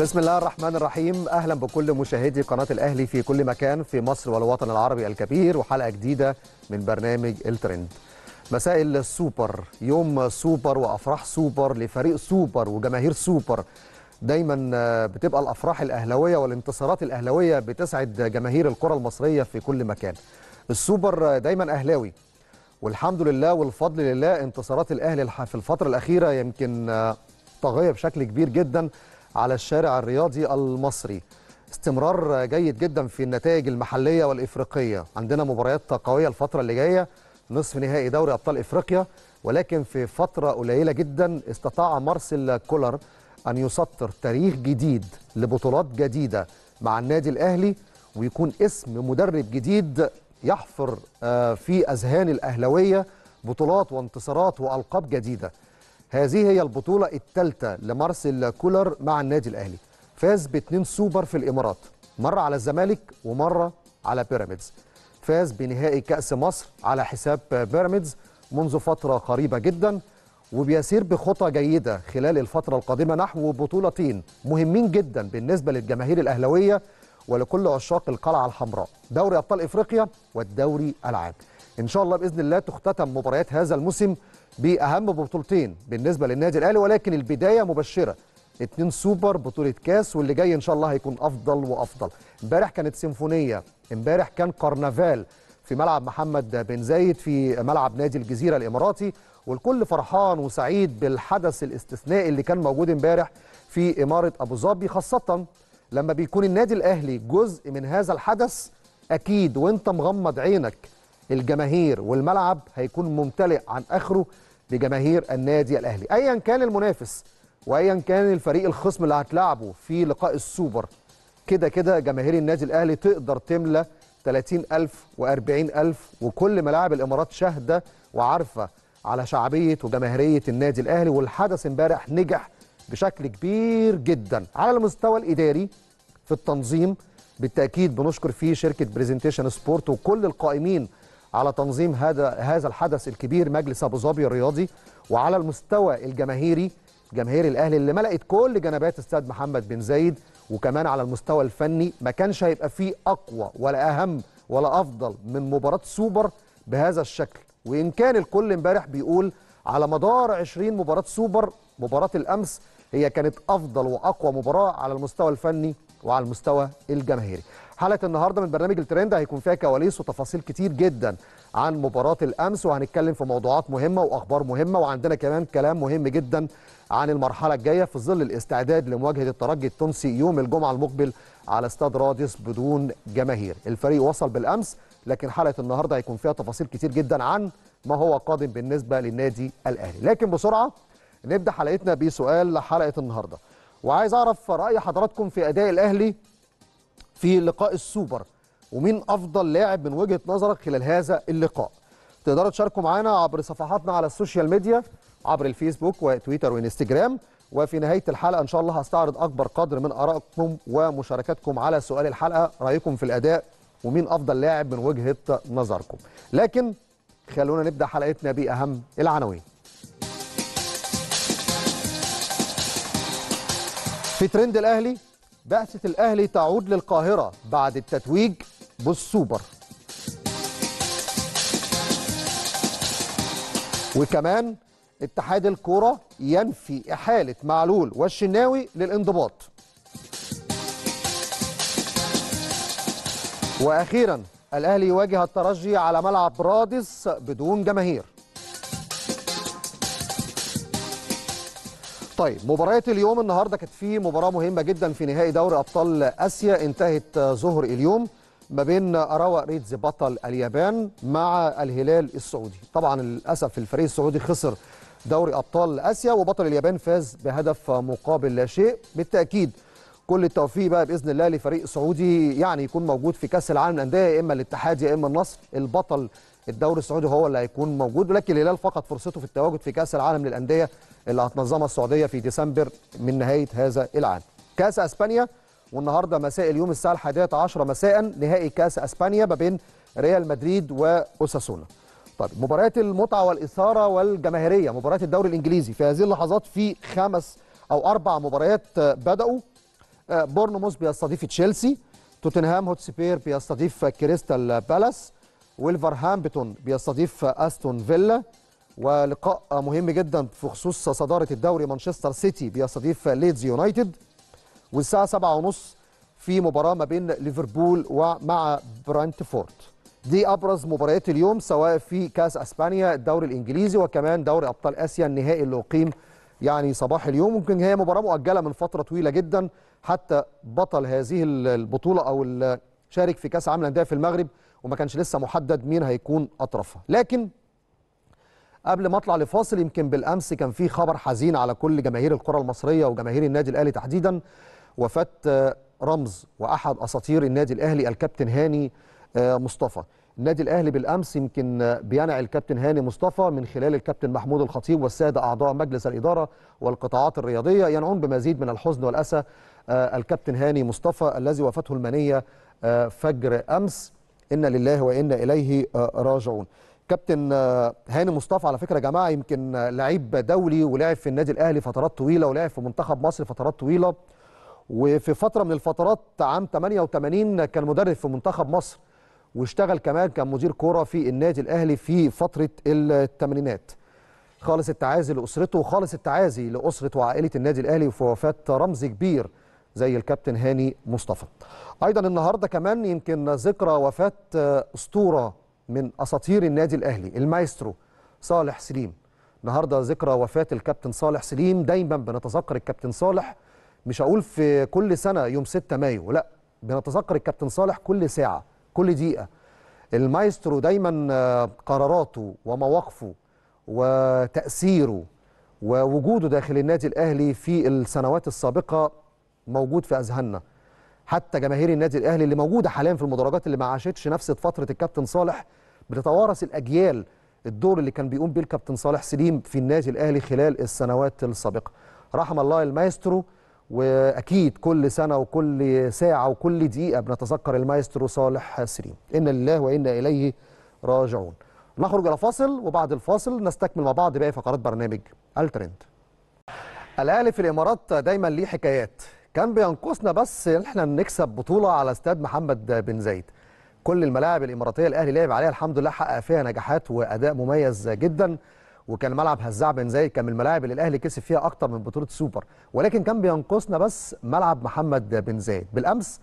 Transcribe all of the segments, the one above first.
بسم الله الرحمن الرحيم اهلا بكل مشاهدي قناه الاهلي في كل مكان في مصر والوطن العربي الكبير وحلقه جديده من برنامج الترند مساء السوبر يوم سوبر وافراح سوبر لفريق سوبر وجماهير سوبر دايما آه، بتبقى الافراح الاهلاويه والانتصارات الاهلاويه بتسعد جماهير الكره المصريه في كل مكان السوبر آه، دايما اهلاوي والحمد لله والفضل لله انتصارات الاهلي في الفتره الاخيره يمكن طاغيه آه، بشكل كبير جدا على الشارع الرياضي المصري استمرار جيد جدا في النتائج المحلية والإفريقية عندنا مباريات قوية الفترة اللي جاية نصف نهائي دوري أبطال إفريقيا ولكن في فترة قليلة جدا استطاع مارسيل كولر أن يسطر تاريخ جديد لبطولات جديدة مع النادي الأهلي ويكون اسم مدرب جديد يحفر آه، في أذهان الأهلوية بطولات وانتصارات وألقاب جديدة هذه هي البطولة الثالثة لمارسيل كولر مع النادي الأهلي فاز باتنين سوبر في الإمارات مرة على الزمالك ومرة على بيراميدز فاز بنهائي كأس مصر على حساب بيراميدز منذ فترة قريبة جدا وبيسير بخطى جيدة خلال الفترة القادمة نحو بطولتين مهمين جدا بالنسبة للجماهير الأهلوية ولكل عشاق القلعة الحمراء دوري أبطال إفريقيا والدوري العام إن شاء الله بإذن الله تختتم مباريات هذا الموسم باهم بطولتين بالنسبه للنادي الاهلي ولكن البدايه مبشره اتنين سوبر بطوله كاس واللي جاي ان شاء الله هيكون افضل وافضل امبارح كانت سيمفونيه امبارح كان كرنفال في ملعب محمد بن زايد في ملعب نادي الجزيره الاماراتي والكل فرحان وسعيد بالحدث الاستثنائي اللي كان موجود امبارح في اماره ابو ظبي خاصه لما بيكون النادي الاهلي جزء من هذا الحدث اكيد وانت مغمض عينك الجماهير والملعب هيكون ممتلئ عن اخره لجماهير النادي الاهلي ايا كان المنافس وايا كان الفريق الخصم اللي هتلاعبه في لقاء السوبر كده كده جماهير النادي الاهلي تقدر تملى 30000 و40000 وكل ملاعب الامارات شاهده وعارفه على شعبيه وجماهيريه النادي الاهلي والحدث امبارح نجح بشكل كبير جدا على المستوى الاداري في التنظيم بالتاكيد بنشكر فيه شركه بريزنتيشن سبورت وكل القائمين على تنظيم هذا هذا الحدث الكبير مجلس ابو ظبي الرياضي وعلى المستوى الجماهيري جماهير الاهلي اللي ملأت كل جنبات استاد محمد بن زايد وكمان على المستوى الفني ما كانش هيبقى فيه اقوى ولا اهم ولا افضل من مباراه سوبر بهذا الشكل وان كان الكل امبارح بيقول على مدار 20 مباراه سوبر مباراه الامس هي كانت افضل واقوى مباراه على المستوى الفني وعلى المستوى الجماهيري حلقه النهارده من برنامج الترند هيكون فيها كواليس وتفاصيل كتير جدا عن مباراه الامس وهنتكلم في موضوعات مهمه واخبار مهمه وعندنا كمان كلام مهم جدا عن المرحله الجايه في ظل الاستعداد لمواجهه الترجي التونسي يوم الجمعه المقبل على استاد رادس بدون جماهير الفريق وصل بالامس لكن حلقه النهارده هيكون فيها تفاصيل كتير جدا عن ما هو قادم بالنسبه للنادي الاهلي لكن بسرعه نبدا حلقتنا بسؤال حلقه النهارده وعايز اعرف راي حضراتكم في اداء الاهلي في لقاء السوبر ومين افضل لاعب من وجهه نظرك خلال هذا اللقاء تقدروا تشاركوا معانا عبر صفحاتنا على السوشيال ميديا عبر الفيسبوك وتويتر وانستجرام وفي نهايه الحلقه ان شاء الله هستعرض اكبر قدر من ارائكم ومشاركاتكم على سؤال الحلقه رايكم في الاداء ومين افضل لاعب من وجهه نظركم لكن خلونا نبدا حلقتنا باهم العناوين في ترند الاهلي بعثة الأهلي تعود للقاهرة بعد التتويج بالسوبر وكمان اتحاد الكرة ينفي إحالة معلول والشناوي للانضباط وأخيرا الأهلي يواجه الترجي على ملعب رادس بدون جماهير طيب مباريات اليوم النهارده كانت في مباراه مهمه جدا في نهائي دوري ابطال اسيا انتهت آه، ظهر اليوم ما بين اراوا ريدز بطل اليابان مع الهلال السعودي طبعا للاسف الفريق السعودي خسر دوري ابطال اسيا وبطل اليابان فاز بهدف مقابل لا شيء بالتاكيد كل التوفيق بقى باذن الله لفريق سعودي يعني يكون موجود في كاس العالم للانديه يا اما الاتحاد يا اما النصر البطل الدوري السعودي هو اللي هيكون موجود ولكن الهلال فقد فرصته في التواجد في كاس العالم للانديه اللي هتنظمها السعوديه في ديسمبر من نهايه هذا العام. كاس اسبانيا والنهارده مساء اليوم الساعه 11 مساء نهائي كاس اسبانيا ما بين ريال مدريد واساسونا. طيب مباريات المتعه والاثاره والجماهيريه مباريات الدوري الانجليزي في هذه اللحظات في خمس او اربع مباريات بداوا آه، بورنموث بيستضيف تشيلسي توتنهام هوتسبير بيستضيف كريستال بالاس ولفرهامبتون بيستضيف استون فيلا ولقاء مهم جدا في خصوص صداره الدوري مانشستر سيتي بيستضيف ليدز يونايتد والساعه 7:30 في مباراه ما بين ليفربول ومع برانتفورد دي ابرز مباريات اليوم سواء في كاس اسبانيا الدوري الانجليزي وكمان دوري ابطال اسيا النهائي اللي اقيم يعني صباح اليوم ممكن هي مباراه مؤجله من فتره طويله جدا حتى بطل هذه البطوله او شارك في كاس عالم الانديه في المغرب وما كانش لسه محدد مين هيكون اطرافها لكن قبل ما اطلع لفاصل يمكن بالامس كان في خبر حزين على كل جماهير الكره المصريه وجماهير النادي الاهلي تحديدا وفاه آه، رمز واحد اساطير النادي الاهلي الكابتن هاني آه، مصطفى النادي الاهلي بالامس يمكن آه، بينع الكابتن هاني مصطفى من خلال الكابتن محمود الخطيب والساده اعضاء مجلس الاداره والقطاعات الرياضيه ينعون بمزيد من الحزن والاسى الكابتن هاني مصطفى الذي وفاته المنيه فجر امس انا لله وانا اليه آه، راجعون كابتن آه، هاني مصطفى على فكره يا جماعه يمكن آه، لعيب دولي ولعب في النادي الاهلي فترات طويله ولعب في منتخب مصر فترات طويله وفي فتره من الفترات عام 88 كان مدرب في منتخب مصر واشتغل كمان كان مدير كوره في النادي الاهلي في فتره الثمانينات خالص التعازي لاسرته وخالص التعازي لاسره وعائله النادي الاهلي في وفاه رمز كبير زي الكابتن هاني مصطفى ايضا النهارده كمان يمكن ذكرى وفاه آه، اسطوره من اساطير النادي الاهلي المايسترو صالح سليم النهارده ذكرى وفاه الكابتن صالح سليم دايما بنتذكر الكابتن صالح مش هقول في كل سنه يوم 6 مايو لا بنتذكر الكابتن صالح كل ساعه كل دقيقه المايسترو دايما آه، قراراته ومواقفه وتاثيره ووجوده داخل النادي الاهلي في السنوات السابقه موجود في اذهاننا حتى جماهير النادي الاهلي اللي موجوده حاليا في المدرجات اللي ما عاشتش نفس فتره الكابتن صالح بتتوارث الاجيال الدور اللي كان بيقوم بيه الكابتن صالح سليم في النادي الاهلي خلال السنوات السابقه رحم الله المايسترو واكيد كل سنه وكل ساعه وكل دقيقه بنتذكر المايسترو صالح سليم ان لله وانا اليه راجعون نخرج الى فاصل وبعد الفاصل نستكمل مع بعض باقي فقرات برنامج الترند الاهلي في الامارات دايما ليه حكايات كان بينقصنا بس ان احنا نكسب بطوله على استاد محمد بن زايد كل الملاعب الاماراتيه الاهلي لعب عليها الحمد لله حقق فيها نجاحات واداء مميز جدا وكان ملعب هزاع بن زايد كان من الملاعب اللي الاهلي كسب فيها اكتر من بطوله سوبر ولكن كان بينقصنا بس ملعب محمد بن زايد بالامس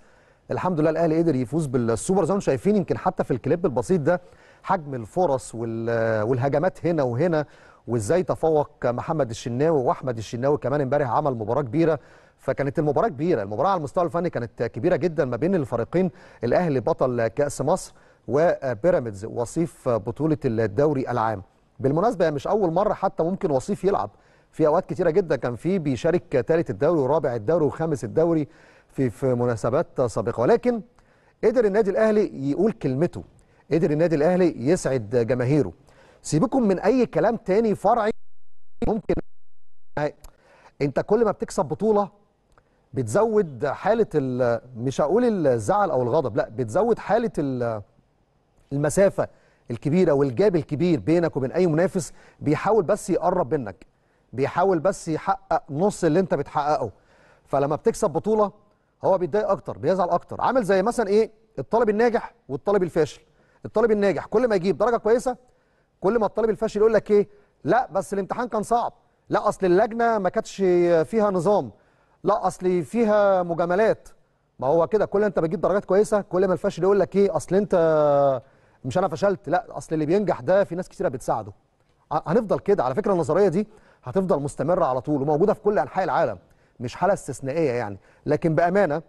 الحمد لله الاهلي قدر يفوز بالسوبر زي ما شايفين يمكن حتى في الكليب البسيط ده حجم الفرص والهجمات هنا وهنا وازاي تفوق محمد الشناوي واحمد الشناوي كمان امبارح عمل مباراه كبيره فكانت المباراه كبيره المباراه على المستوى الفني كانت كبيره جدا ما بين الفريقين الاهلي بطل كاس مصر وبيراميدز وصيف بطوله الدوري العام بالمناسبه مش اول مره حتى ممكن وصيف يلعب في اوقات كتيره جدا كان في بيشارك ثالث الدوري ورابع الدوري وخامس الدوري في في مناسبات سابقه ولكن قدر النادي الاهلي يقول كلمته قدر النادي الاهلي يسعد جماهيره سيبكم من اي كلام تاني فرعي ممكن انت كل ما بتكسب بطوله بتزود حاله مش هقول الزعل او الغضب لا بتزود حاله المسافه الكبيره والجاب الكبير بينك وبين اي منافس بيحاول بس يقرب منك بيحاول بس يحقق نص اللي انت بتحققه فلما بتكسب بطوله هو بيتضايق اكتر بيزعل اكتر عامل زي مثلا ايه الطالب الناجح والطالب الفاشل الطالب الناجح كل ما يجيب درجه كويسه كل ما الطالب الفاشل يقول لك ايه لا بس الامتحان كان صعب لا اصل اللجنه ما كانتش فيها نظام لا اصل فيها مجاملات ما هو كده كل انت بتجيب درجات كويسه كل ما الفاشل يقول لك ايه اصل انت مش انا فشلت لا اصل اللي بينجح ده في ناس كثيره بتساعده هنفضل كده على فكره النظريه دي هتفضل مستمره على طول وموجوده في كل انحاء العالم مش حاله استثنائيه يعني لكن بامانه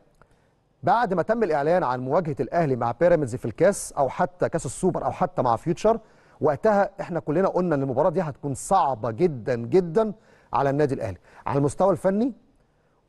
بعد ما تم الاعلان عن مواجهه الاهلي مع بيراميدز في الكاس او حتى كاس السوبر او حتى مع فيوتشر وقتها احنا كلنا قلنا ان المباراه دي هتكون صعبه جدا جدا على النادي الاهلي على المستوى الفني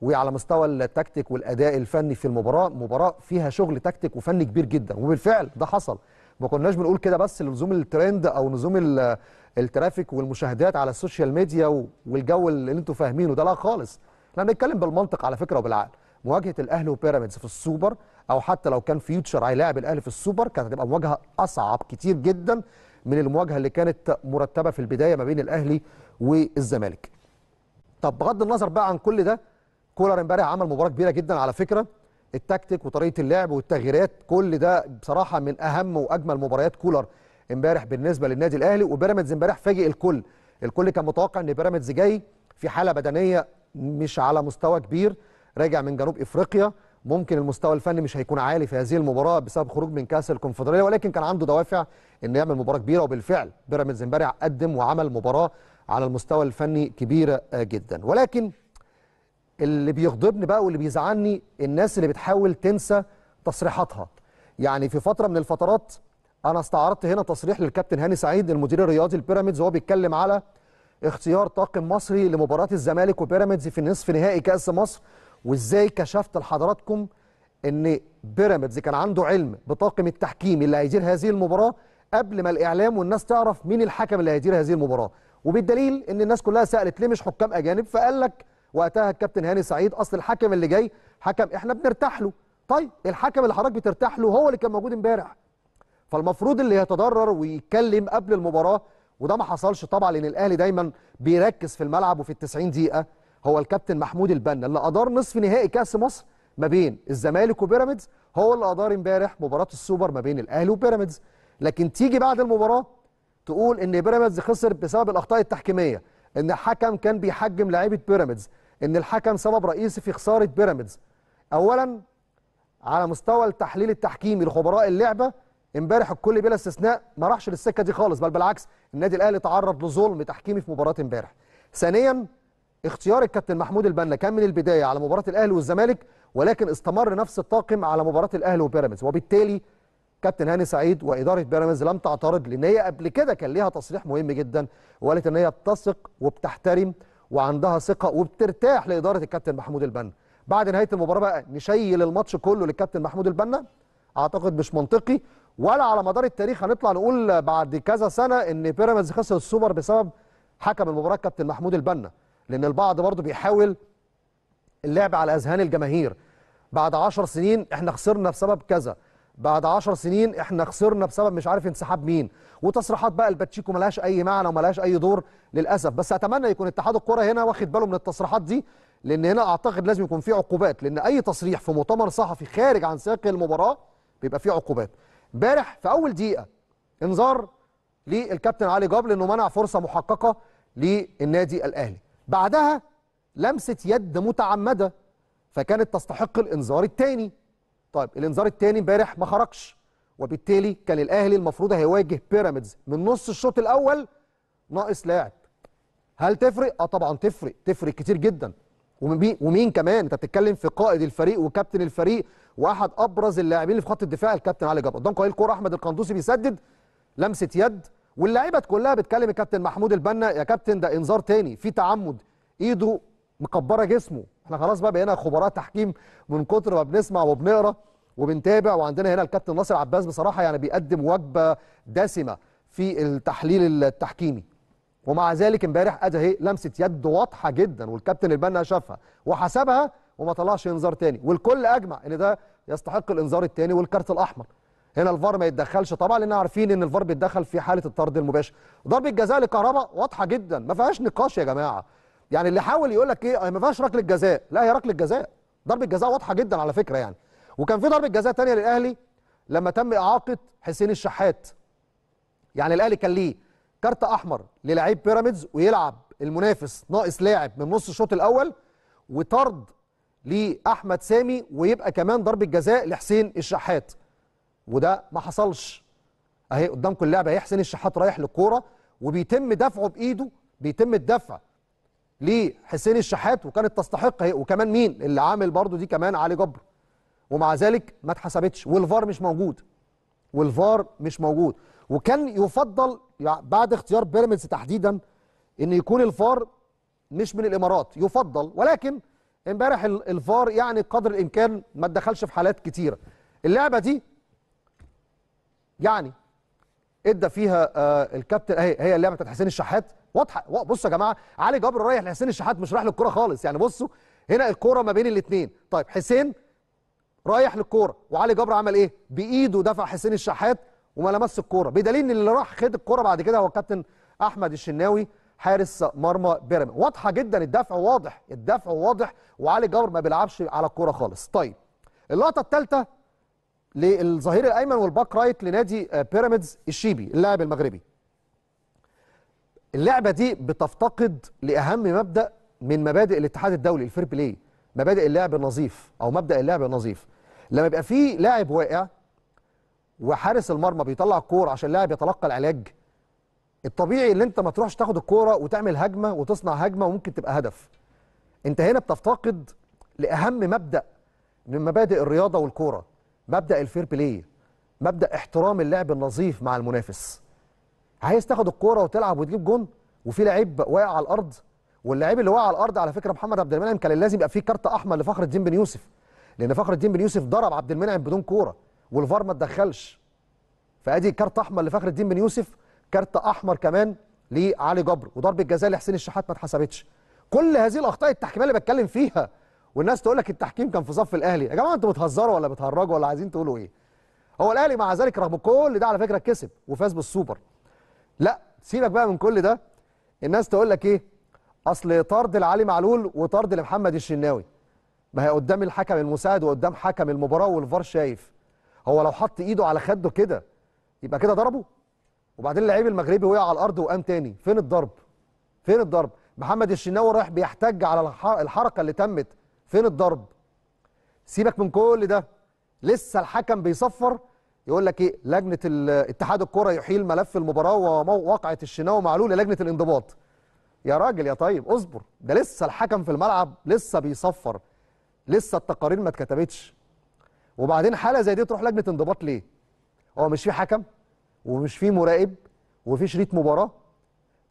وعلى مستوى التكتيك والاداء الفني في المباراه مباراه فيها شغل تكتيك وفني كبير جدا وبالفعل ده حصل ما كناش بنقول كده بس لزوم الترند او نزوم آه، الترافيك والمشاهدات على السوشيال ميديا والجو اللي انتوا فاهمينه ده لا خالص احنا بنتكلم بالمنطق على فكره وبالعقل مواجهه الاهلي وبيراميدز في السوبر او حتى لو كان فيوتشر هيلاعب الاهلي في السوبر كانت هتبقى مواجهه اصعب كتير جدا من المواجهه اللي كانت مرتبه في البدايه ما بين الاهلي والزمالك. طب بغض النظر بقى عن كل ده كولر امبارح عمل مباراه كبيره جدا على فكره التكتيك وطريقه اللعب والتغييرات كل ده بصراحه من اهم واجمل مباريات كولر امبارح بالنسبه للنادي الاهلي وبيراميدز امبارح فاجئ الكل الكل كان متوقع ان بيراميدز جاي في حاله بدنيه مش على مستوى كبير راجع من جنوب افريقيا ممكن المستوى الفني مش هيكون عالي في هذه المباراه بسبب خروج من كاس الكونفدراليه ولكن كان عنده دوافع انه يعمل مباراه كبيره وبالفعل بيراميدز امبارح قدم وعمل مباراه على المستوى الفني كبيره آه، جدا ولكن اللي بيغضبني بقى واللي بيزعلني الناس اللي بتحاول تنسى تصريحاتها يعني في فتره من الفترات انا استعرضت هنا تصريح للكابتن هاني سعيد المدير الرياضي لبيراميدز وهو بيتكلم على اختيار طاقم مصري لمباراه الزمالك وبيراميدز في نصف نهائي كاس مصر وازاي كشفت لحضراتكم ان بيراميدز كان عنده علم بطاقم التحكيم اللي هيدير هذه المباراه قبل ما الاعلام والناس تعرف مين الحكم اللي هيدير هذه المباراه وبالدليل ان الناس كلها سالت ليه مش حكام اجانب فقال لك وقتها الكابتن هاني سعيد اصل الحكم اللي جاي حكم احنا بنرتاح له طيب الحكم اللي حضرتك بترتاح له هو اللي كان موجود امبارح فالمفروض اللي يتضرر ويتكلم قبل المباراه وده ما حصلش طبعا لان الاهلي دايما بيركز في الملعب وفي ال 90 دقيقه هو الكابتن محمود البنا اللي ادار نصف نهائي كاس مصر ما بين الزمالك وبيراميدز هو اللي ادار امبارح مباراه السوبر ما بين الاهلي وبيراميدز لكن تيجي بعد المباراه تقول ان بيراميدز خسر بسبب الاخطاء التحكيميه ان الحكم كان بيحجم لعيبه بيراميدز ان الحكم سبب رئيسي في خساره بيراميدز اولا على مستوى التحليل التحكيمي لخبراء اللعبه امبارح الكل بلا استثناء ما راحش للسكه دي خالص بل بالعكس النادي الاهلي تعرض لظلم تحكيمي في مباراه امبارح ثانيا اختيار الكابتن محمود البنا كان من البدايه على مباراه الاهلي والزمالك ولكن استمر نفس الطاقم على مباراه الاهلي وبيراميدز وبالتالي كابتن هاني سعيد واداره بيراميدز لم تعترض لان هي قبل كده كان ليها تصريح مهم جدا وقالت ان هي بتثق وبتحترم وعندها ثقه وبترتاح لاداره الكابتن محمود البنا بعد نهايه المباراه بقى نشيل الماتش كله للكابتن محمود البنا اعتقد مش منطقي ولا على مدار التاريخ هنطلع نقول بعد كذا سنه ان بيراميدز خسر السوبر بسبب حكم المباراه كابتن محمود البنا لأن البعض برضه بيحاول اللعب على أذهان الجماهير بعد 10 سنين احنا خسرنا بسبب كذا بعد 10 سنين احنا خسرنا بسبب مش عارف انسحاب مين وتصريحات بقى الباتشيكو ملهاش اي معنى وملهاش اي دور للاسف بس اتمنى يكون اتحاد الكره هنا واخد باله من التصريحات دي لان هنا اعتقد لازم يكون في عقوبات لان اي تصريح في مؤتمر صحفي خارج عن سياق المباراه بيبقى فيه عقوبات امبارح في اول دقيقه انذار للكابتن علي جاب انه منع فرصه محققه للنادي الاهلي بعدها لمسة يد متعمدة فكانت تستحق الإنذار الثاني طيب الإنذار الثاني امبارح ما خرجش وبالتالي كان الأهلي المفروض هيواجه بيراميدز من نص الشوط الأول ناقص لاعب هل تفرق؟ اه طبعا تفرق تفرق كتير جدا ومين, ومين كمان انت بتتكلم في قائد الفريق وكابتن الفريق واحد ابرز اللاعبين اللي في خط الدفاع الكابتن علي جبر قدام قليل كوره احمد القندوسي بيسدد لمسه يد واللعيبه كلها بتكلم الكابتن محمود البنا يا كابتن ده انذار تاني في تعمد ايده مكبره جسمه احنا خلاص بقى بقينا خبراء تحكيم من كتر ما بنسمع وبنقرا وبنتابع وعندنا هنا الكابتن ناصر عباس بصراحه يعني بيقدم وجبه دسمه في التحليل التحكيمي ومع ذلك امبارح ادى اهي لمسه يد واضحه جدا والكابتن البنا شافها وحسبها وما طلعش انذار تاني والكل اجمع ان ده يستحق الانذار التاني والكارت الاحمر هنا الفار ما يتدخلش طبعا لان عارفين ان الفار بيتدخل في حاله الطرد المباشر ضربه جزاء لكهربا واضحه جدا ما فيهاش نقاش يا جماعه يعني اللي حاول يقول لك ايه ما فيهاش ركله جزاء لا هي ركله جزاء ضربه جزاء واضحه جدا على فكره يعني وكان في ضربه جزاء ثانيه للاهلي لما تم اعاقه حسين الشحات يعني الاهلي كان ليه كارت احمر للاعيب بيراميدز ويلعب المنافس ناقص لاعب من نص الشوط الاول وطرد لاحمد سامي ويبقى كمان ضربه جزاء لحسين الشحات وده ما حصلش اهي قدامكم اللعبه حسين الشحات رايح للكوره وبيتم دفعه بايده بيتم الدفع لحسين الشحات وكانت تستحق اهي وكمان مين اللي عامل برضو دي كمان علي جبر ومع ذلك ما اتحسبتش والفار مش موجود والفار مش موجود وكان يفضل بعد اختيار بيراميدز تحديدا ان يكون الفار مش من الامارات يفضل ولكن امبارح الفار يعني قدر الامكان ما تدخلش في حالات كتيره اللعبه دي يعني ادى فيها آه الكابتن اهي هي اللعبه بتاعت حسين الشحات واضحه بصوا يا جماعه علي جبر رايح لحسين الشحات مش رايح للكوره خالص يعني بصوا هنا الكوره ما بين الاثنين طيب حسين رايح للكوره وعلي جبر عمل ايه بايده دفع حسين الشحات وما لمس الكوره بدليل ان اللي راح خد الكوره بعد كده هو الكابتن احمد الشناوي حارس مرمى بيراميد واضحه جدا الدفع واضح الدفع واضح وعلي جبر ما بيلعبش على الكوره خالص طيب اللقطه الثالثه للظهير الايمن والباك رايت لنادي آه، بيراميدز الشيبي اللاعب المغربي اللعبه دي بتفتقد لاهم مبدا من مبادئ الاتحاد الدولي الفير بلاي مبادئ اللعب النظيف او مبدا اللعب النظيف لما يبقى في لاعب واقع وحارس المرمى بيطلع الكوره عشان اللاعب يتلقى العلاج الطبيعي ان انت ما تروحش تاخد الكوره وتعمل هجمه وتصنع هجمه وممكن تبقى هدف انت هنا بتفتقد لاهم مبدا من مبادئ الرياضه والكوره مبدا الفير بلاي مبدا احترام اللعب النظيف مع المنافس عايز تاخد الكوره وتلعب وتجيب جون وفي لعيب واقع على الارض واللعيب اللي واقع على الارض على فكره محمد عبد المنعم كان لازم يبقى فيه كارت احمر لفخر الدين بن يوسف لان فخر الدين بن يوسف ضرب عبد المنعم بدون كوره والفار ما اتدخلش فادي كارت احمر لفخر الدين بن يوسف كارت احمر كمان لعلي جبر وضربه جزاء لحسين الشحات ما اتحسبتش كل هذه الاخطاء التحكيميه اللي بتكلم فيها والناس تقول لك التحكيم كان في صف الاهلي يا جماعه انتوا بتهزروا ولا بتهرجوا ولا عايزين تقولوا ايه هو الاهلي مع ذلك رغم كل ده على فكره كسب وفاز بالسوبر لا سيبك بقى من كل ده الناس تقول لك ايه اصل طرد لعلي معلول وطرد لمحمد الشناوي ما هي قدام الحكم المساعد وقدام حكم المباراه والفار شايف هو لو حط ايده على خده كده يبقى كده ضربه وبعدين اللعيب المغربي وقع على الارض وقام تاني فين الضرب فين الضرب محمد الشناوي رايح بيحتج على الحركه اللي تمت فين الضرب سيبك من كل ده لسه الحكم بيصفر يقول لك ايه لجنه اتحاد الكره يحيل ملف المباراه ووقعه الشناوي معلول لجنه الانضباط يا راجل يا طيب اصبر ده لسه الحكم في الملعب لسه بيصفر لسه التقارير ما اتكتبتش وبعدين حاله زي دي تروح لجنه انضباط ليه هو مش في حكم ومش في مراقب وفي شريط مباراه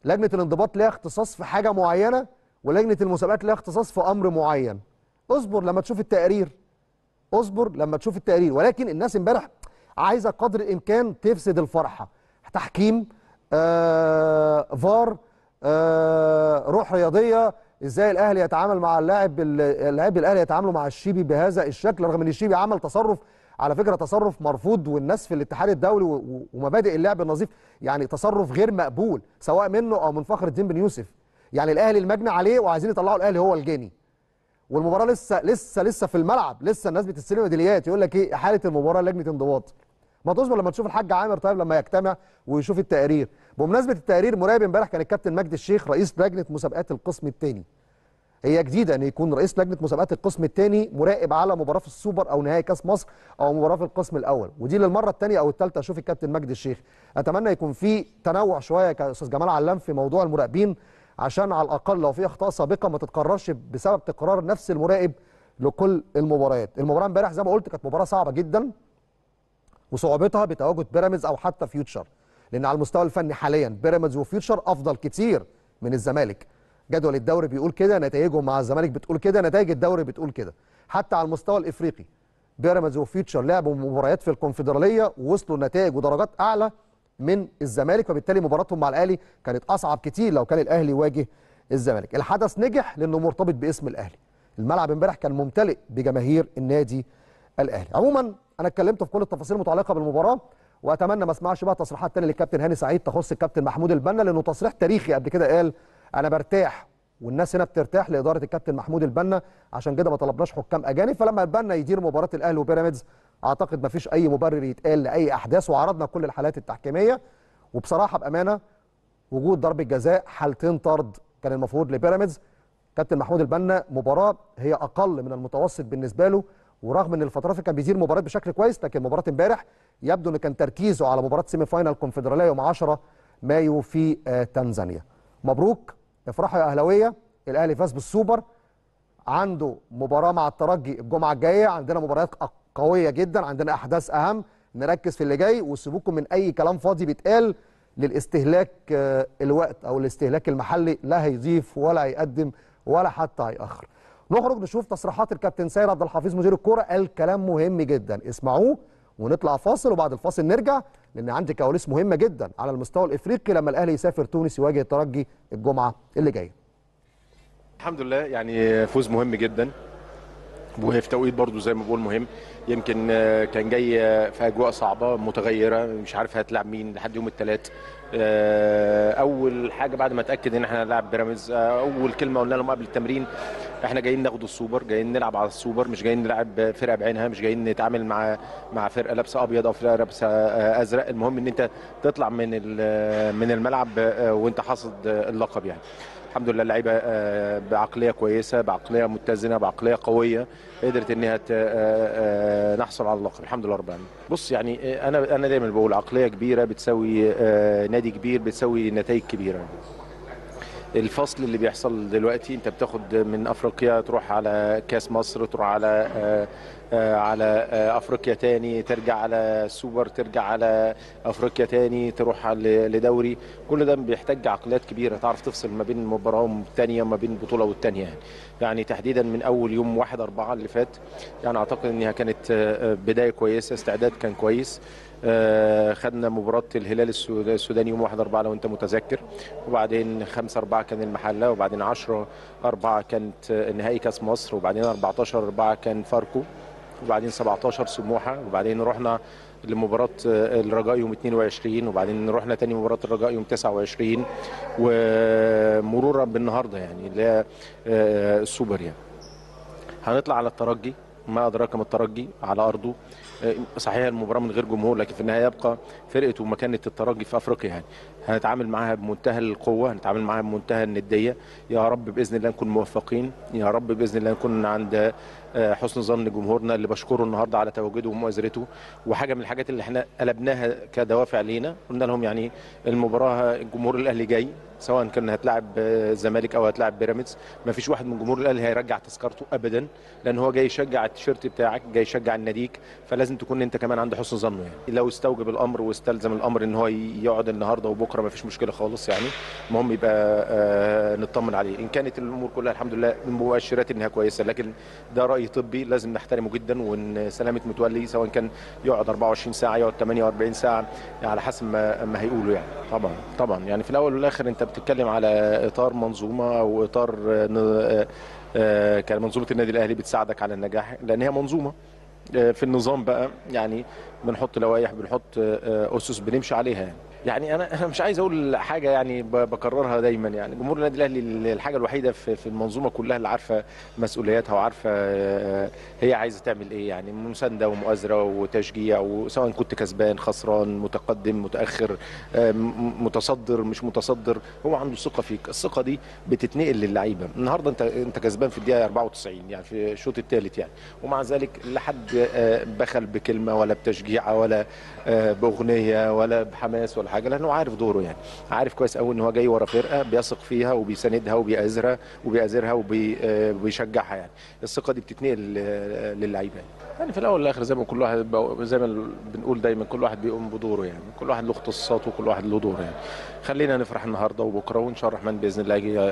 لجنه الانضباط ليها اختصاص في حاجه معينه ولجنه المسابقات ليها اختصاص في امر معين اصبر لما تشوف التقرير اصبر لما تشوف التقرير ولكن الناس امبارح عايزه قدر الامكان تفسد الفرحه تحكيم آه فار آه روح رياضيه ازاي الاهلي يتعامل مع اللاعب اللاعب الاهلي يتعاملوا مع الشيبي بهذا الشكل رغم ان الشيبي عمل تصرف على فكره تصرف مرفوض والناس في الاتحاد الدولي ومبادئ اللعب النظيف يعني تصرف غير مقبول سواء منه او من فخر الدين بن يوسف يعني الاهلي المجني عليه وعايزين يطلعوا الاهلي هو الجاني والمباراه لسه لسه لسه في الملعب لسه الناس بتستلم ميداليات يقول لك ايه حاله المباراه لجنه انضباط ما تصبر لما تشوف الحاج عامر طيب لما يجتمع ويشوف التقارير بمناسبه التقارير مراقب امبارح كان الكابتن مجدي الشيخ رئيس لجنه مسابقات القسم الثاني هي جديده ان يكون رئيس لجنه مسابقات القسم الثاني مراقب على مباراه في السوبر او نهائي كاس مصر او مباراه في القسم الاول ودي للمره الثانيه او الثالثه اشوف الكابتن مجدي الشيخ اتمنى يكون في تنوع شويه كاستاذ جمال علام في موضوع المراقبين عشان على الاقل لو في اخطاء سابقه ما تتكررش بسبب تكرار نفس المراقب لكل المباريات المباراه امبارح زي ما قلت كانت مباراه صعبه جدا وصعوبتها بتواجد بيراميدز او حتى فيوتشر لان على المستوى الفني حاليا بيراميدز وفيوتشر افضل كتير من الزمالك جدول الدوري بيقول كده نتائجهم مع الزمالك بتقول كده نتائج الدوري بتقول كده حتى على المستوى الافريقي بيراميدز وفيوتشر لعبوا مباريات في الكونفدراليه ووصلوا لنتائج ودرجات اعلى من الزمالك فبالتالي مباراتهم مع الاهلي كانت اصعب كتير لو كان الاهلي واجه الزمالك الحدث نجح لانه مرتبط باسم الاهلي الملعب امبارح كان ممتلئ بجماهير النادي الاهلي عموما انا اتكلمت في كل التفاصيل المتعلقه بالمباراه واتمنى ما اسمعش بقى تصريحات تانية للكابتن هاني سعيد تخص الكابتن محمود البنا لانه تصريح تاريخي قبل كده قال انا برتاح والناس هنا بترتاح لاداره الكابتن محمود البنا عشان كده ما طلبناش حكام اجانب فلما البنا يدير مباراه الاهلي وبيراميدز اعتقد ما فيش اي مبرر يتقال لاي احداث وعرضنا كل الحالات التحكيميه وبصراحه بامانه وجود ضربه جزاء حالتين طرد كان المفروض لبيراميدز كابتن محمود البنا مباراه هي اقل من المتوسط بالنسبه له ورغم ان الفترات كان بيدير مباراه بشكل كويس لكن مباراه امبارح يبدو ان كان تركيزه على مباراه سيمي فاينال كونفدراليه يوم 10 مايو في آه، تنزانيا مبروك افرحوا يا اهلاويه الاهلي فاز بالسوبر عنده مباراه مع الترجي الجمعه الجايه عندنا مباريات قويه جدا عندنا احداث اهم نركز في اللي جاي وسيبوكم من اي كلام فاضي بيتقال للاستهلاك آه، الوقت او الاستهلاك المحلي لا هيضيف ولا هيقدم ولا حتى هيأخر نخرج نشوف تصريحات الكابتن سيد عبد الحفيظ مدير الكوره قال كلام مهم جدا اسمعوه ونطلع فاصل وبعد الفاصل نرجع لان عندي كواليس مهمه جدا على المستوى الافريقي لما الاهلي يسافر تونس يواجه الترجي الجمعه اللي جايه الحمد لله يعني فوز مهم جدا وهي في توقيت برضو زي ما بقول مهم يمكن آه، كان جاي آه، في اجواء صعبه متغيره مش عارف هتلعب مين لحد يوم الثلاث آه، اول حاجه بعد ما اتاكد ان احنا هنلعب بيراميدز اول كلمه قلنا لهم قبل التمرين احنا جايين ناخد السوبر جايين نلعب على السوبر مش جايين نلعب فرقه بعينها مش جايين نتعامل مع مع فرقه لابسه ابيض او فرقه لابسه ازرق المهم ان انت تطلع من من الملعب وانت حاصد اللقب يعني الحمد لله اللعيبه آه، بعقليه كويسه بعقليه متزنه بعقليه قويه قدرت انها آه، آه، نحصل على اللقب الحمد لله رب العالمين بص يعني انا انا دايما بقول عقليه كبيره بتسوي نادي كبير بتسوي نتائج كبيره الفصل اللي بيحصل دلوقتي انت بتاخد من افريقيا تروح على كاس مصر تروح على آه، آه، على آه، افريقيا تاني ترجع على سوبر ترجع على افريقيا تاني تروح لدوري كل ده بيحتاج عقليات كبيره تعرف تفصل ما بين مباراه والتانيه وما بين بطوله والثانيه يعني يعني تحديدا من اول يوم 1 4 اللي فات يعني اعتقد انها كانت بدايه كويسه استعداد كان كويس آه، خدنا مباراه الهلال السوداني يوم 1 4 لو انت متذكر وبعدين 5 4 كان المحله وبعدين 10 4 كانت نهائي كاس مصر وبعدين 14 4 كان فاركو وبعدين 17 سموحه وبعدين رحنا لمباراه آه، الرجاء يوم 22 وبعدين رحنا تاني مباراه الرجاء يوم 29 ومرورا بالنهارده يعني اللي آه، السوبر يعني هنطلع على الترجي ما ادراك ما الترجي على ارضه آه، صحيح المباراه من غير جمهور لكن في النهايه يبقى فرقه ومكانه الترجي في افريقيا يعني هنتعامل معاها بمنتهى القوه هنتعامل معاها بمنتهى النديه يا رب باذن الله نكون موفقين يا رب باذن الله نكون عند حسن ظن جمهورنا اللي بشكره النهارده على تواجده ومؤازرته وحاجه من الحاجات اللي احنا قلبناها كدوافع لينا قلنا لهم يعني المباراه الجمهور الاهلي جاي سواء كان هتلاعب الزمالك او هتلاعب بيراميدز ما فيش واحد من جمهور الاهلي هيرجع تذكرته ابدا لان هو جاي يشجع التيشيرت بتاعك جاي يشجع الناديك فلازم تكون انت كمان عند حسن ظنه يعني لو استوجب الامر واستلزم الامر ان هو يقعد النهارده وبكره ما فيش مشكله خالص يعني المهم يبقى آه نطمن عليه ان كانت الامور كلها الحمد لله مؤشرات انها كويسه لكن ده راي طبي لازم نحترمه جدا وان سلامه متولي سواء كان يقعد 24 ساعه يقعد 48 ساعه على حسب ما, ما هيقولوا يعني طبعا طبعا يعني في الاول والاخر انت بتتكلم على اطار منظومه او اطار آه، كان منظومه النادي الاهلي بتساعدك على النجاح لان هي منظومه آه، في النظام بقى يعني بنحط لوائح بنحط آه، اسس بنمشي عليها يعني يعني انا انا مش عايز اقول حاجه يعني بكررها دايما يعني جمهور النادي الاهلي الحاجه الوحيده في المنظومه كلها اللي عارفه مسؤولياتها وعارفه آه، هي عايزه تعمل ايه يعني مسانده ومؤازره وتشجيع وسواء كنت كسبان خسران متقدم متاخر متصدر مش متصدر هو عنده ثقه فيك الثقه دي بتتنقل للعيبه النهارده انت انت كسبان في الدقيقه 94 يعني في الشوط الثالث يعني ومع ذلك لا حد آه، بخل بكلمه ولا بتشجيع ولا آه، باغنيه ولا بحماس ولا حاجه لانه عارف دوره يعني عارف كويس قوي ان هو جاي ورا فرقه بيثق فيها وبيساندها وبيأزرها وبيأزرها وبيشجعها آه، يعني الثقه دي بتتنقل للعيبه يعني في الاول والاخر زي ما كل واحد زي ما بنقول دايما كل واحد بيقوم بدوره يعني كل واحد له اختصاصاته وكل واحد له دوره يعني خلينا نفرح النهارده وبكره وان شاء الله الرحمن باذن الله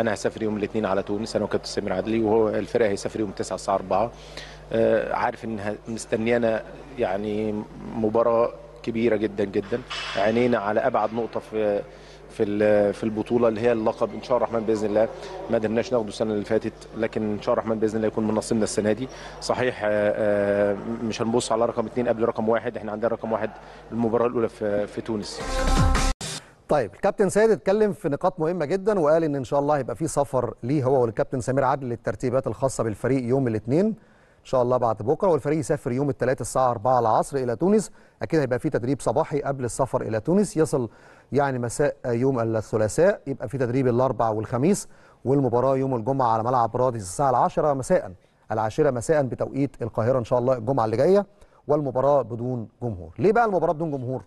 انا هسافر يوم الاثنين على تونس انا وكابتن سمير عدلي وهو الفرقه هيسافر يوم 9 الساعه 4 آه، عارف ان مستنيانا يعني مباراه كبيره جدا جدا عينينا على ابعد نقطه في في في البطوله اللي هي اللقب ان شاء الله الرحمن باذن الله ما قدرناش ناخده السنه اللي فاتت لكن ان شاء الله الرحمن باذن الله يكون من نصيبنا السنه دي صحيح آه، آه، مش هنبص على رقم اثنين قبل رقم واحد احنا عندنا رقم واحد المباراه الاولى في في تونس طيب الكابتن سيد اتكلم في نقاط مهمه جدا وقال ان ان شاء الله هيبقى في سفر ليه هو والكابتن سمير عادل للترتيبات الخاصه بالفريق يوم الاثنين ان شاء الله بعد بكره والفريق يسافر يوم الثلاثاء الساعه 4 العصر الى تونس اكيد هيبقى في تدريب صباحي قبل السفر الى تونس يصل يعني مساء يوم الثلاثاء يبقى في تدريب الاربع والخميس والمباراه يوم الجمعه على ملعب رادس الساعه 10 مساء العاشره مساء بتوقيت القاهره ان شاء الله الجمعه اللي جايه والمباراه بدون جمهور ليه بقى المباراه بدون جمهور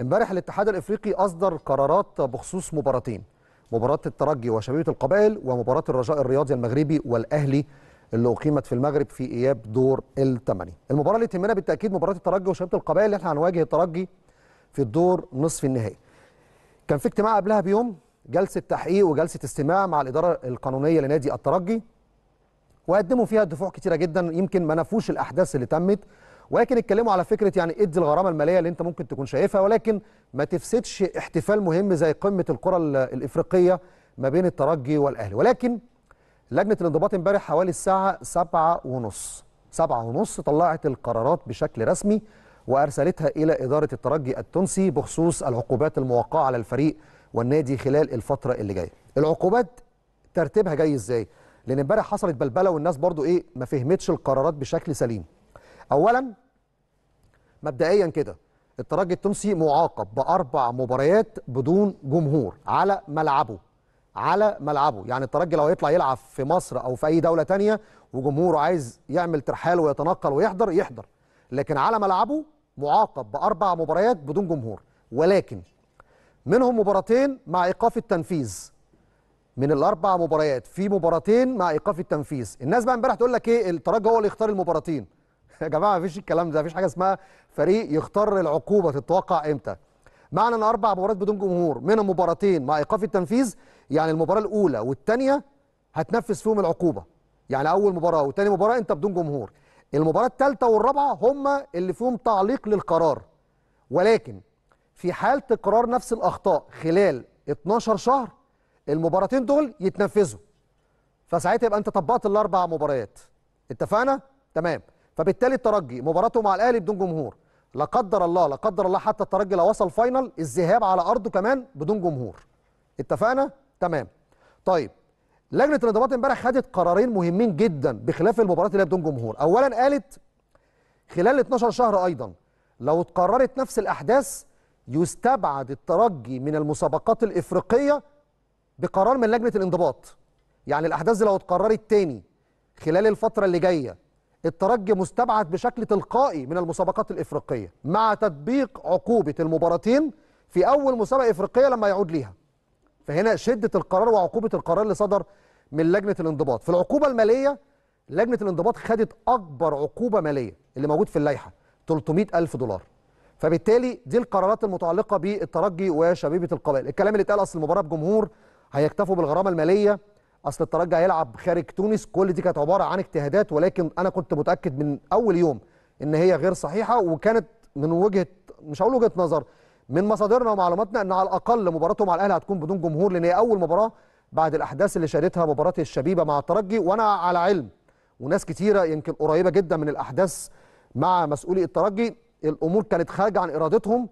امبارح الاتحاد الافريقي اصدر قرارات بخصوص مباراتين مباراه الترجي وشبيبه القبائل ومباراه الرجاء الرياضي المغربي والاهلي اللي اقيمت في المغرب في اياب دور الثمانيه المباراه اللي تهمنا بالتاكيد مباراه الترجي وشبيبه القبائل اللي احنا هنواجه الترجي في الدور نصف النهائي كان في اجتماع قبلها بيوم جلسه تحقيق وجلسه استماع مع الاداره القانونيه لنادي الترجي وقدموا فيها دفوع كتيره جدا يمكن ما نفوش الاحداث اللي تمت ولكن اتكلموا على فكره يعني ادي الغرامه الماليه اللي انت ممكن تكون شايفها ولكن ما تفسدش احتفال مهم زي قمه القرى الافريقيه ما بين الترجي والاهلي ولكن لجنه الانضباط امبارح حوالي الساعه سبعة ونص سبعة ونص طلعت القرارات بشكل رسمي وأرسلتها إلى إدارة الترجي التونسي بخصوص العقوبات الموقعة على الفريق والنادي خلال الفترة اللي جاية العقوبات ترتيبها جاي إزاي؟ لأن امبارح حصلت بلبلة والناس برضو إيه ما فهمتش القرارات بشكل سليم أولا مبدئيا كده الترجي التونسي معاقب بأربع مباريات بدون جمهور على ملعبه على ملعبه يعني الترجي لو هيطلع يلعب في مصر أو في أي دولة تانية وجمهوره عايز يعمل ترحال ويتنقل ويحضر يحضر لكن على ملعبه معاقب باربع مباريات بدون جمهور ولكن منهم مباراتين مع ايقاف التنفيذ من الاربع مباريات في مباراتين مع ايقاف التنفيذ الناس بقى امبارح تقول لك ايه الترجي هو اللي يختار المباراتين يا جماعه ما فيش الكلام ده ما فيش حاجه اسمها فريق يختار العقوبه تتوقع امتى معنى ان اربع مباريات بدون جمهور منهم مباراتين مع ايقاف التنفيذ يعني المباراه الاولى والثانيه هتنفذ فيهم العقوبه يعني اول مباراه وثاني مباراه انت بدون جمهور المباراة الثالثة والرابعة هم اللي فيهم تعليق للقرار ولكن في حال تكرار نفس الأخطاء خلال 12 شهر المباراتين دول يتنفذوا فساعتها يبقى أنت طبقت الأربع مباريات اتفقنا؟ تمام فبالتالي الترجي مباراته مع الأهلي بدون جمهور لا قدر الله لا قدر الله حتى الترجي لو وصل فاينل الذهاب على أرضه كمان بدون جمهور اتفقنا؟ تمام طيب لجنه الانضباط امبارح خدت قرارين مهمين جدا بخلاف المباريات اللي هي بدون جمهور اولا قالت خلال 12 شهر ايضا لو اتكررت نفس الاحداث يستبعد الترجي من المسابقات الافريقيه بقرار من لجنه الانضباط يعني الاحداث دي لو اتكررت تاني خلال الفتره اللي جايه الترجي مستبعد بشكل تلقائي من المسابقات الافريقيه مع تطبيق عقوبه المباراتين في اول مسابقه افريقيه لما يعود ليها فهنا شده القرار وعقوبه القرار اللي صدر من لجنه الانضباط في العقوبه الماليه لجنه الانضباط خدت اكبر عقوبه ماليه اللي موجود في اللائحه 300 الف دولار فبالتالي دي القرارات المتعلقه بالترجي وشبيبه القبائل الكلام اللي اتقال اصل المباراه بجمهور هيكتفوا بالغرامه الماليه اصل الترجي هيلعب خارج تونس كل دي كانت عباره عن اجتهادات ولكن انا كنت متاكد من اول يوم ان هي غير صحيحه وكانت من وجهه مش هقول وجهه نظر من مصادرنا ومعلوماتنا ان على الاقل مباراتهم مع الاهلي هتكون بدون جمهور لان هي اول مباراه بعد الأحداث اللي شهدتها مباراة الشبيبة مع الترجي وأنا على علم وناس كتيرة يمكن قريبة جدا من الأحداث مع مسؤولي الترجي الأمور كانت خارجة عن إرادتهم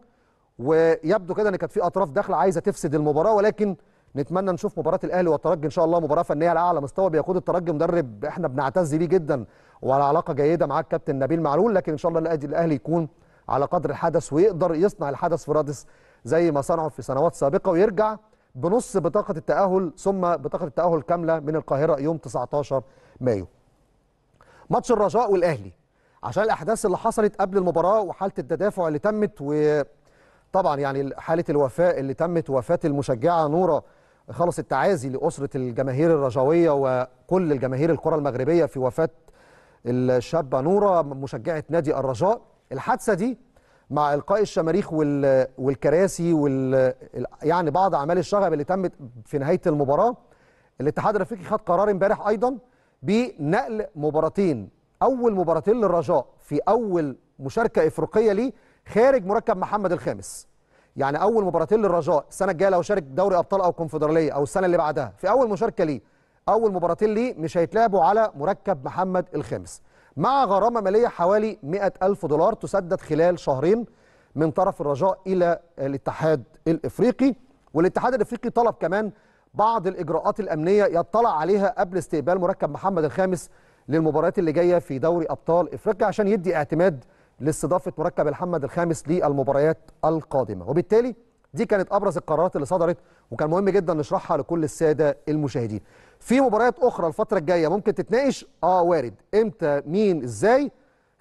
ويبدو كده ان كانت في اطراف داخله عايزه تفسد المباراه ولكن نتمنى نشوف مباراه الاهلي والترجي ان شاء الله مباراه فنيه على اعلى مستوى بيقود الترجي مدرب احنا بنعتز بيه جدا وعلى علاقه جيده معاه الكابتن نبيل معلول لكن ان شاء الله الاهلي يكون على قدر الحدث ويقدر يصنع الحدث في رادس زي ما صنعه في سنوات سابقه ويرجع بنص بطاقة التأهل ثم بطاقة التأهل كاملة من القاهرة يوم 19 مايو ماتش الرجاء والأهلي عشان الأحداث اللي حصلت قبل المباراة وحالة التدافع اللي تمت وطبعا يعني حالة الوفاة اللي تمت وفاة المشجعة نورة خلص التعازي لأسرة الجماهير الرجاوية وكل الجماهير الكرة المغربية في وفاة الشابة نورة مشجعة نادي الرجاء الحادثة دي مع القاء الشماريخ والكراسي وال يعني بعض اعمال الشغب اللي تمت في نهايه المباراه الاتحاد الافريقي خد قرار امبارح ايضا بنقل مباراتين اول مباراتين للرجاء في اول مشاركه افريقيه ليه خارج مركب محمد الخامس يعني اول مباراتين للرجاء السنه الجايه لو شارك دوري ابطال او كونفدراليه او السنه اللي بعدها في اول مشاركه ليه اول مباراتين ليه مش هيتلعبوا على مركب محمد الخامس مع غرامة مالية حوالي 100 ألف دولار تسدد خلال شهرين من طرف الرجاء إلى الاتحاد الإفريقي والاتحاد الإفريقي طلب كمان بعض الإجراءات الأمنية يطلع عليها قبل استقبال مركب محمد الخامس للمباريات اللي جاية في دوري أبطال إفريقيا عشان يدي اعتماد لاستضافة مركب محمد الخامس للمباريات القادمة وبالتالي دي كانت أبرز القرارات اللي صدرت وكان مهم جدا نشرحها لكل السادة المشاهدين في مباريات اخرى الفتره الجايه ممكن تتناقش اه وارد امتى مين ازاي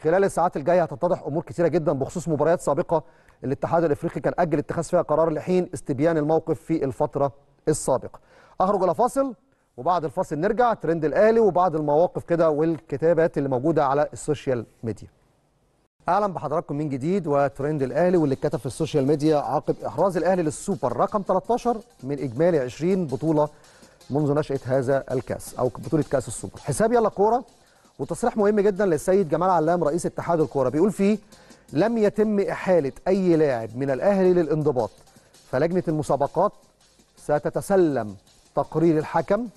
خلال الساعات الجايه هتتضح امور كثيره جدا بخصوص مباريات سابقه الاتحاد الافريقي كان اجل اتخاذ فيها قرار لحين استبيان الموقف في الفتره السابقه اخرج الى فاصل وبعد الفاصل نرجع ترند الاهلي وبعض المواقف كده والكتابات اللي موجوده على السوشيال ميديا اهلا بحضراتكم من جديد وترند الاهلي واللي اتكتب في السوشيال ميديا عقب احراز الاهلي للسوبر رقم 13 من اجمالي 20 بطوله منذ نشأة هذا الكأس أو بطولة كأس السوبر حساب يلا كورة وتصريح مهم جدا للسيد جمال علام رئيس اتحاد الكورة بيقول فيه لم يتم إحالة أي لاعب من الأهلي للانضباط فلجنة المسابقات ستتسلم تقرير الحكم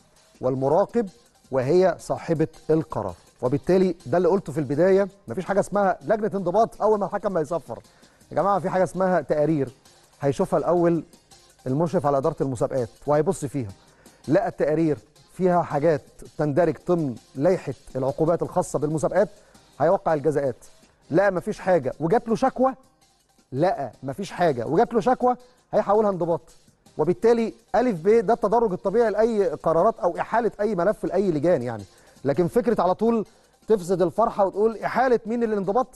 والمراقب وهي صاحبة القرار وبالتالي ده اللي قلته في البداية مفيش حاجة اسمها لجنة انضباط أول ما الحكم ما يصفر يا جماعة في حاجة اسمها تقارير هيشوفها الأول المشرف على إدارة المسابقات وهيبص فيها لقى التقارير فيها حاجات تندرج ضمن لائحه العقوبات الخاصه بالمسابقات هيوقع الجزاءات لقى مفيش حاجه وجات له شكوى لقى مفيش حاجه وجات له شكوى هيحولها انضباط وبالتالي الف ب ده التدرج الطبيعي لاي قرارات او احاله اي ملف لاي لجان يعني لكن فكره على طول تفسد الفرحه وتقول احاله مين للانضباط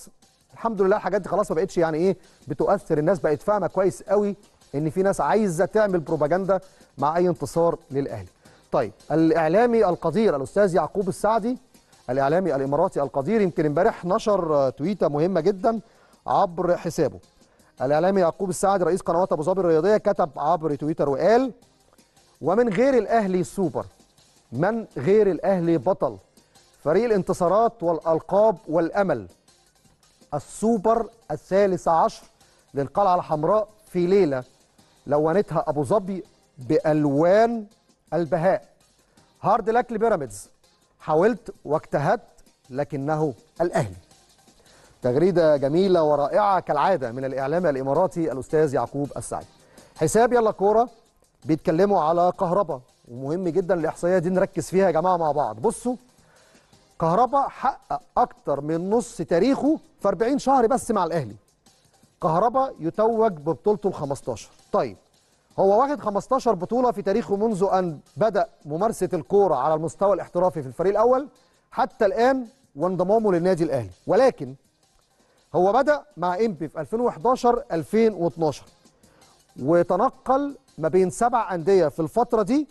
الحمد لله الحاجات دي خلاص ما بقتش يعني ايه بتؤثر الناس بقت فاهمه كويس قوي ان في ناس عايزه تعمل بروباجندا مع اي انتصار للاهلي طيب الاعلامي القدير الاستاذ يعقوب السعدي الاعلامي الاماراتي القدير يمكن امبارح نشر تويته مهمه جدا عبر حسابه الاعلامي يعقوب السعدي رئيس قنوات ابو ظبي الرياضيه كتب عبر تويتر وقال ومن غير الاهلي سوبر من غير الاهلي بطل فريق الانتصارات والالقاب والامل السوبر الثالث عشر للقلعه الحمراء في ليله لونتها ابو ظبي بالوان البهاء هارد لك لبيراميدز حاولت واجتهدت لكنه الاهلي تغريده جميله ورائعه كالعاده من الاعلام الاماراتي الاستاذ يعقوب السعيد حساب يلا كوره بيتكلموا على كهربا ومهم جدا الاحصائيه دي نركز فيها يا جماعه مع بعض بصوا كهربا حقق اكتر من نص تاريخه في 40 شهر بس مع الاهلي كهربا يتوج ببطولته ال 15 طيب هو واخد 15 بطوله في تاريخه منذ ان بدا ممارسه الكوره على المستوى الاحترافي في الفريق الاول حتى الان وانضمامه للنادي الاهلي ولكن هو بدا مع امبي في 2011 2012 وتنقل ما بين سبع انديه في الفتره دي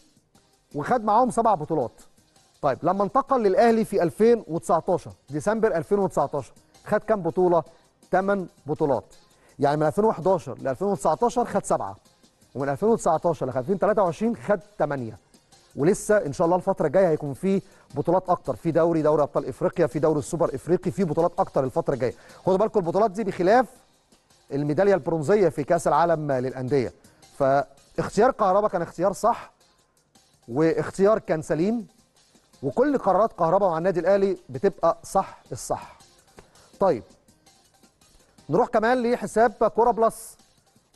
وخد معاهم سبع بطولات طيب لما انتقل للاهلي في 2019 ديسمبر 2019 خد كام بطوله 8 بطولات يعني من 2011 ل 2019 خد سبعه ومن 2019 ل 2023 خد ثمانيه ولسه ان شاء الله الفتره الجايه هيكون في بطولات اكتر في دوري دوري ابطال افريقيا في دوري السوبر افريقي في بطولات اكتر الفتره الجايه خدوا بالكم البطولات دي بخلاف الميداليه البرونزيه في كاس العالم للانديه فاختيار كهربا كان اختيار صح واختيار كان سليم وكل قرارات كهربا مع النادي الاهلي بتبقى صح الصح طيب نروح كمان لحساب كوره بلس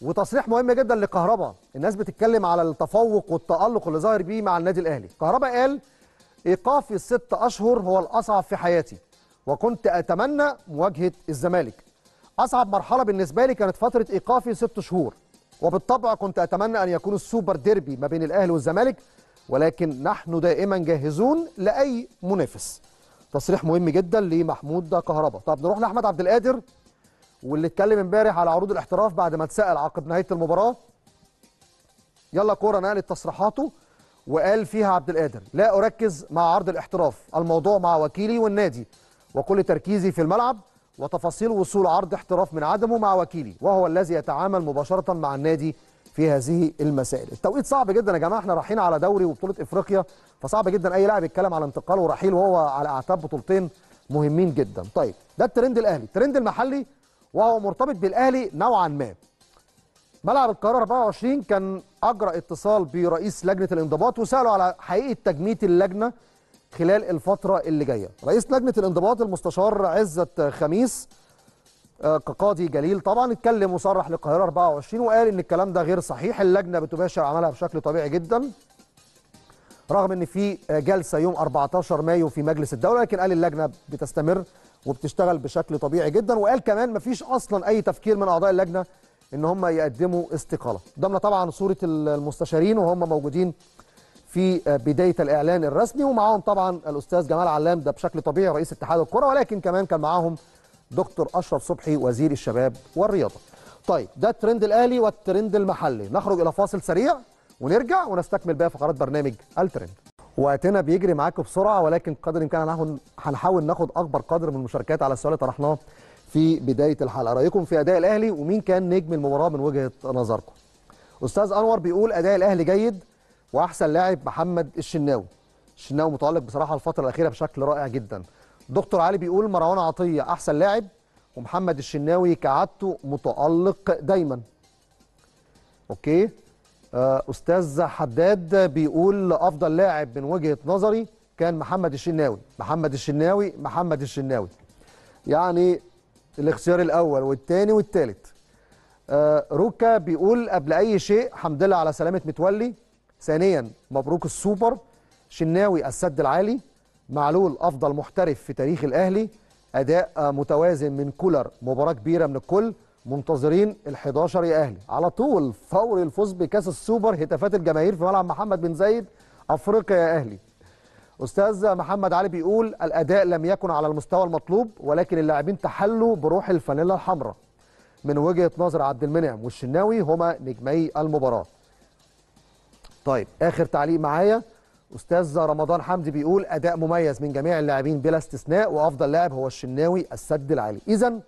وتصريح مهم جدا لكهربا الناس بتتكلم على التفوق والتالق اللي ظاهر بيه مع النادي الاهلي كهربا قال ايقافي الست اشهر هو الاصعب في حياتي وكنت اتمنى مواجهه الزمالك اصعب مرحله بالنسبه لي كانت فتره ايقافي ست شهور وبالطبع كنت اتمنى ان يكون السوبر ديربي ما بين الاهلي والزمالك ولكن نحن دائما جاهزون لاي منافس تصريح مهم جدا لمحمود كهربا طب نروح لاحمد عبد القادر واللي اتكلم امبارح على عروض الاحتراف بعد ما اتسال عقب نهايه المباراه يلا كوره نقلت تصريحاته وقال فيها عبد القادر لا اركز مع عرض الاحتراف الموضوع مع وكيلي والنادي وكل تركيزي في الملعب وتفاصيل وصول عرض احتراف من عدمه مع وكيلي وهو الذي يتعامل مباشره مع النادي في هذه المسائل التوقيت صعب جدا يا جماعه احنا رايحين على دوري وبطوله افريقيا فصعب جدا اي لاعب يتكلم على انتقال ورحيل وهو على اعتاب بطولتين مهمين جدا طيب ده الترند الاهلي الترند المحلي وهو مرتبط بالاهلي نوعا ما ملعب القاهره 24 كان اجرى اتصال برئيس لجنه الانضباط وساله على حقيقه تجميد اللجنه خلال الفتره اللي جايه رئيس لجنه الانضباط المستشار عزت خميس آه، كقاضي جليل طبعا اتكلم وصرح للقاهره 24 وقال ان الكلام ده غير صحيح اللجنه بتباشر عملها بشكل طبيعي جدا رغم ان في آه، جلسه يوم 14 مايو في مجلس الدوله لكن قال اللجنه بتستمر وبتشتغل بشكل طبيعي جدا وقال كمان مفيش اصلا اي تفكير من اعضاء اللجنه ان هم يقدموا استقاله قدامنا طبعا صوره المستشارين وهم موجودين في آه، بدايه الاعلان الرسمي ومعاهم طبعا الاستاذ جمال علام ده بشكل طبيعي رئيس اتحاد الكره ولكن كمان كان معاهم دكتور اشرف صبحي وزير الشباب والرياضه طيب ده الترند الاهلي والترند المحلي نخرج الى فاصل سريع ونرجع ونستكمل بقى فقرات برنامج الترند وقتنا بيجري معاكم بسرعه ولكن قدر الامكان هنحاول ناخد اكبر قدر من المشاركات على السؤال اللي طرحناه في بدايه الحلقه رايكم في اداء الاهلي ومين كان نجم المباراه من وجهه نظركم استاذ انور بيقول اداء الاهلي جيد واحسن لاعب محمد الشناوي الشناوي متالق بصراحه الفتره الاخيره بشكل رائع جدا دكتور علي بيقول مروان عطيه احسن لاعب ومحمد الشناوي كعادته متالق دايما اوكي آه، استاذ حداد بيقول افضل لاعب من وجهه نظري كان محمد الشناوي محمد الشناوي محمد الشناوي يعني الاختيار الاول والثاني والثالث آه، روكا بيقول قبل اي شيء حمد لله على سلامه متولي ثانيا مبروك السوبر شناوي السد العالي معلول افضل محترف في تاريخ الاهلي اداء متوازن من كولر مباراه كبيره من الكل منتظرين ال11 يا اهلي على طول فوري الفوز بكاس السوبر هتافات الجماهير في ملعب محمد بن زايد افريقيا يا اهلي استاذ محمد علي بيقول الاداء لم يكن على المستوى المطلوب ولكن اللاعبين تحلوا بروح الفانيلا الحمراء من وجهه نظر عبد المنعم والشناوي هما نجمي المباراه طيب اخر تعليق معايا استاذ رمضان حمدي بيقول اداء مميز من جميع اللاعبين بلا استثناء وافضل لاعب هو الشناوي السد العالي اذا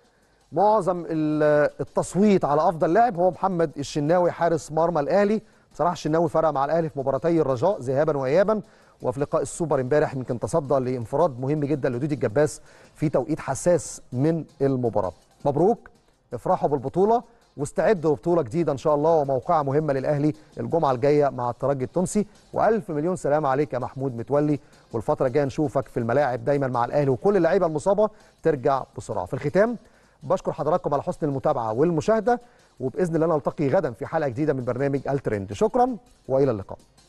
معظم التصويت على افضل لاعب هو محمد الشناوي حارس مرمى الاهلي بصراحه الشناوي فرق مع الاهلي في مباراتي الرجاء ذهابا وايابا وفي لقاء السوبر امبارح يمكن تصدى لانفراد مهم جدا لدودي الجباس في توقيت حساس من المباراه مبروك افرحوا بالبطوله واستعدوا لبطوله جديده ان شاء الله وموقعه مهمه للاهلي الجمعه الجايه مع الترجي التونسي والف مليون سلام عليك يا محمود متولي والفتره الجايه نشوفك في الملاعب دايما مع الاهلي وكل اللعيبه المصابه ترجع بسرعه في الختام بشكر حضراتكم على حسن المتابعه والمشاهده وباذن الله نلتقي غدا في حلقه جديده من برنامج الترند شكرا والى اللقاء